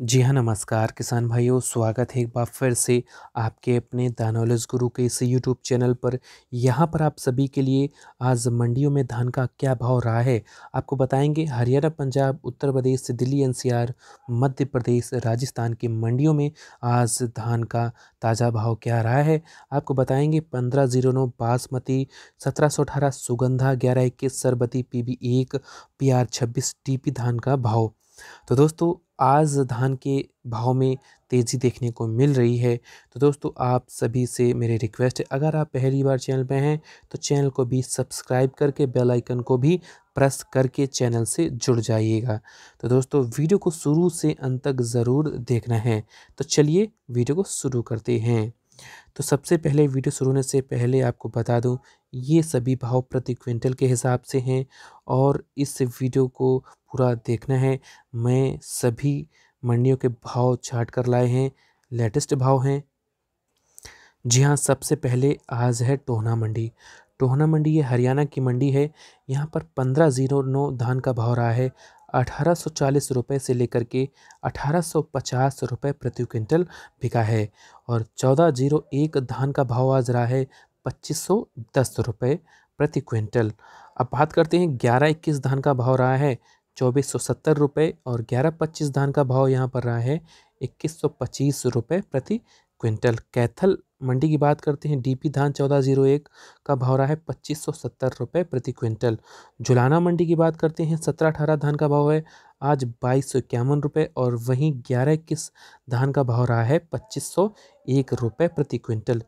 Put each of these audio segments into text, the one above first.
जी हाँ नमस्कार किसान भाइयों स्वागत है एक बार फिर से आपके अपने द नॉलेज गुरु के इस यूट्यूब चैनल पर यहाँ पर आप सभी के लिए आज मंडियों में धान का क्या भाव रहा है आपको बताएंगे हरियाणा पंजाब उत्तर प्रदेश दिल्ली एनसीआर मध्य प्रदेश राजस्थान की मंडियों में आज धान का ताज़ा भाव क्या रहा है आपको बताएंगे पंद्रह जीरो नौ बासमती सत्रह सौ अठारह सुगंधा ग्यारह इक्कीस सरबती पी बी एक पी आर छब्बीस पी धान का भाव तो दोस्तों आज धान के भाव में तेज़ी देखने को मिल रही है तो दोस्तों आप सभी से मेरी रिक्वेस्ट है अगर आप पहली बार चैनल पर हैं तो चैनल को भी सब्सक्राइब करके बेल आइकन को भी प्रेस करके चैनल से जुड़ जाइएगा तो दोस्तों वीडियो को शुरू से अंत तक ज़रूर देखना है तो चलिए वीडियो को शुरू करते हैं तो सबसे पहले वीडियो शुरू होने से पहले आपको बता दूं ये सभी भाव प्रति क्विंटल के हिसाब से हैं और इस वीडियो को पूरा देखना है मैं सभी मंडियों के भाव छाट कर लाए हैं लेटेस्ट भाव हैं जी हाँ सबसे पहले आज है टोहना मंडी टोहना मंडी ये हरियाणा की मंडी है यहाँ पर पंद्रह ज़ीरो नौ धान का भाव रहा है 1840 रुपए से लेकर के 1850 रुपए प्रति क्विंटल बिका है और चौदह जीरो एक धान का भाव आज रहा है पच्चीस सौ दस रुपये प्रति क्विंटल अब बात करते हैं ग्यारह इक्कीस धान का भाव रहा है चौबीस सौ सत्तर रुपये और ग्यारह पच्चीस धान का भाव यहाँ पर रहा है इक्कीस सौ पच्चीस रुपये प्रति क्विंटल कैथल मंडी की बात करते हैं डीपी धान चौदह जीरो एक का भाव रहा है पच्चीस सौ सत्तर रुपये प्रति क्विंटल जुलाना मंडी की बात करते हैं सत्रह अठारह धान का भाव है आज बाईस सौ इक्यावन रुपये और वहीं ग्यारह इक्कीस धान का भाव रहा है पच्चीस सौ एक रुपये प्रति क्विंटल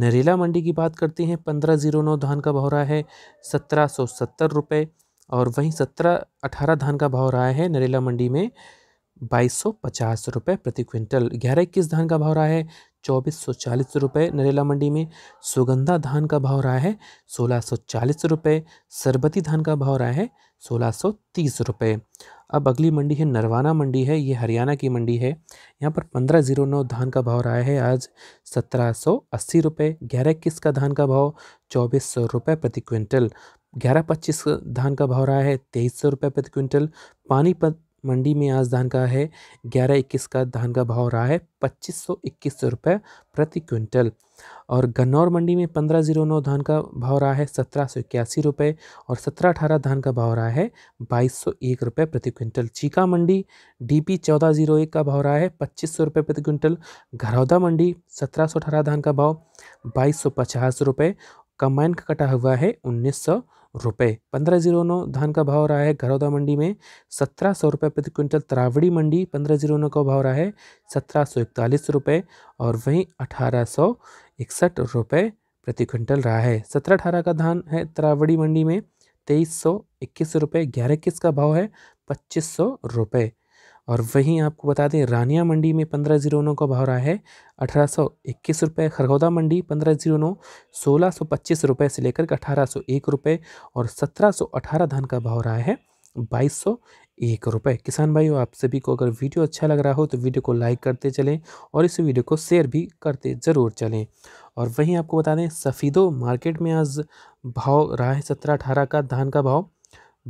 नरेला मंडी की बात करते हैं पंद्रह जीरो नौ धान का भाव रहा है सत्रह सौ सत्तर रुपये और वहीं सत्रह अठारह धान का भाव रहा है नरेला मंडी में बाईस सौ पचास रुपये प्रति क्विंटल ग्यारह इक्कीस धान का भाव रहा है चौबीस सौ चालीस रुपये नरेला मंडी में सुगंधा धान का भाव रहा है सोलह सौ चालीस रुपये सरबती धान का भाव रहा है सोलह सौ तीस रुपये अब अगली मंडी है नरवाना मंडी है ये हरियाणा की मंडी है यहाँ पर पंद्रह जीरो नौ धान का भाव रहा है आज सत्रह सौ अस्सी रुपये ग्यारह इक्कीस का धान का भाव चौबीस सौ रुपये प्रति क्विंटल ग्यारह पच्चीस धान का भाव रहा है तेईस सौ रुपये प्रति क्विंटल पानीपत मंडी में आज धान का है ग्यारह इक्कीस का धान का भाव रहा है पच्चीस सौ इक्कीस रुपये प्रति क्विंटल और गन्नौर मंडी में पंद्रह जीरो नौ धान का भाव रहा है सत्रह सौ इक्यासी रुपये और सत्रह अठारह धान का भाव रहा है बाईस सौ एक रुपये प्रति क्विंटल चीका मंडी डी पी चौदह जीरो एक का भाव रहा है पच्चीस सौ रुपये प्रति क्विंटल घरौदा मंडी सत्रह सौ अठारह धान का भाव बाईस सौ पचास रुपये कंबाइन का कटा हुआ है उन्नीस सौ रुपये पंद्रह जीरो नौ धान का भाव रहा है घरौदा मंडी में सत्रह सौ रुपये प्रति क्विंटल त्रावड़ी मंडी पंद्रह जीरो नौ का भाव रहा है सत्रह सौ इकतालीस रुपये और वहीं अठारह सौ इकसठ रुपये प्रति क्विंटल रहा है सत्रह अठारह का धान है त्रावड़ी मंडी में तेईस सौ इक्कीस रुपये ग्यारह इक्कीस का भाव है पच्चीस सौ रुपये और वहीं आपको बता दें रानिया मंडी में पंद्रह जीरो नौ का भाव रहा है अठारह सौ इक्कीस रुपये खरगौदा मंडी पंद्रह जीरो नौ सोलह सौ पच्चीस रुपये से लेकर के अठारह सौ एक रुपये और सत्रह सौ अठारह धान का भाव रहा है बाईस सौ एक रुपये किसान भाइयों आप सभी को अगर वीडियो अच्छा लग रहा हो तो वीडियो को लाइक करते चलें और इस वीडियो को शेयर भी करते ज़रूर चलें और वहीं आपको बता दें सफ़ीदो मार्केट में आज भाव रहा है सत्रह अठारह का धान का भाव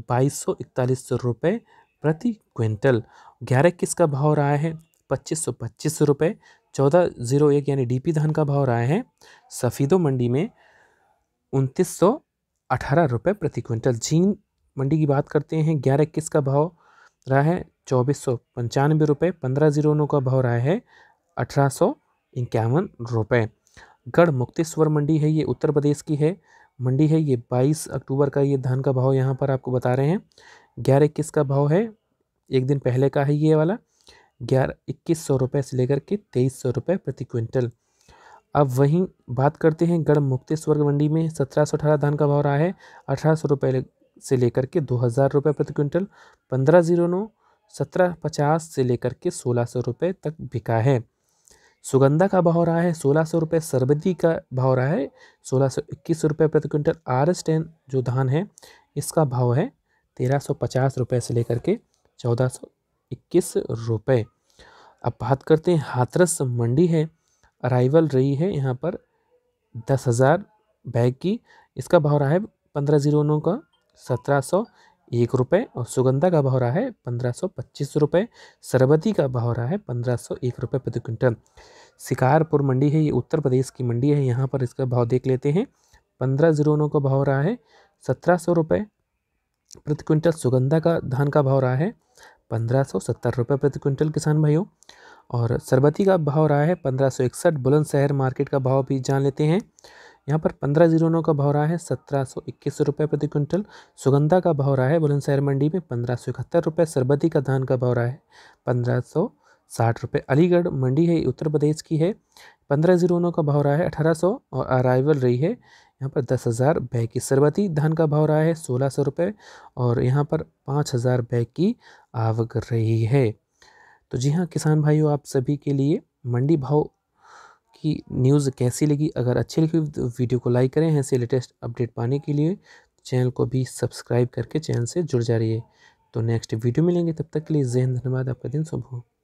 बाईस सौ इकतालीस रुपये प्रति क्विंटल ग्यारह किस का भाव रहा है पच्चीस सौ पच्चीस रुपये चौदह जीरो एक यानी डीपी धान का भाव रहा है सफ़ीदो मंडी में उनतीस सौ अठारह रुपये प्रति क्विंटल जीन मंडी की बात करते हैं ग्यारह किस का भाव रहा है चौबीस सौ पंचानवे रुपये पंद्रह जीरो नौ का भाव रहा है अठारह सौ इक्यावन रुपये गढ़ मुक्तेश्वर मंडी है ये उत्तर प्रदेश की है मंडी है ये बाईस अक्टूबर का ये धान का भाव यहाँ पर आपको बता रहे हैं ग्यारह इक्कीस का भाव है एक दिन पहले का है ये वाला ग्यारह इक्कीस सौ रुपये से लेकर के तेईस सौ रुपये प्रति क्विंटल अब वहीं बात करते हैं गढ़ मुक्तेश्वर मंडी में सत्रह सौ अठारह धान का भाव रहा है अठारह सौ रुपये से लेकर के दो हज़ार रुपये प्रति क्विंटल पंद्रह जीरो नौ सत्रह पचास से लेकर के सोलह सौ रुपये तक बिका है सुगंधा का भाव रहा है सोलह सौ रुपये सरबती का भाव रहा है सोलह सौ इक्कीस रुपये प्रति क्विंटल आर एस टेन जो धान है इसका भाव है तेरह सौ पचास रुपये से लेकर के चौदह सौ इक्कीस रुपये अब बात करते हैं हाथरस मंडी है अराइवल रही है यहाँ पर दस हज़ार बैग की इसका भाव रहा है पंद्रह जीरो नौ का सत्रह सौ एक रुपये और सुगंधा का भाव रहा है पंद्रह सौ पच्चीस रुपये सरबती का भाव रहा है पंद्रह सौ एक रुपये प्रति क्विंटल शिकारपुर मंडी है ये उत्तर प्रदेश की मंडी है यहाँ पर इसका भाव देख लेते हैं पंद्रह जीरो नौ का भाव रहा है सत्रह सौ रुपये प्रति क्विंटल सुगंधा का धान का भाव रहा है पंद्रह सौ सत्तर रुपये प्रति क्विंटल किसान भाइयों और सरबती का भाव रहा है पंद्रह सौ इकसठ बुलंदशहर मार्केट का भाव भी जान लेते हैं यहाँ पर पंद्रह जीरो नौ का भाव रहा है सत्रह सौ इक्कीस रुपये प्रति क्विंटल सुगंधा का भाव रहा है बुलंदशहर मंडी में पंद्रह सौ इकहत्तर रुपये सरबती का धान का भाव रहा है पंद्रह सौ साठ रुपये अलीगढ़ मंडी है उत्तर प्रदेश की है पंद्रह जीरो नौ का भाव रहा है अठारह सौ और अराइवल रही है यहाँ पर दस हज़ार बैग की शरबती धान का भाव रहा है सोलह सौ रुपये और यहाँ पर पाँच हज़ार बैग की आवक रही है तो जी हाँ किसान भाइयों आप सभी के लिए मंडी भाव की न्यूज़ कैसी लगी अगर अच्छी लगी तो वीडियो को लाइक करें ऐसे लेटेस्ट अपडेट पाने के लिए चैनल को भी सब्सक्राइब करके चैनल से जुड़ जा रही है तो नेक्स्ट वीडियो मिलेंगे तब तक के लिए जहन धन्यवाद आपका दिन शुभ हो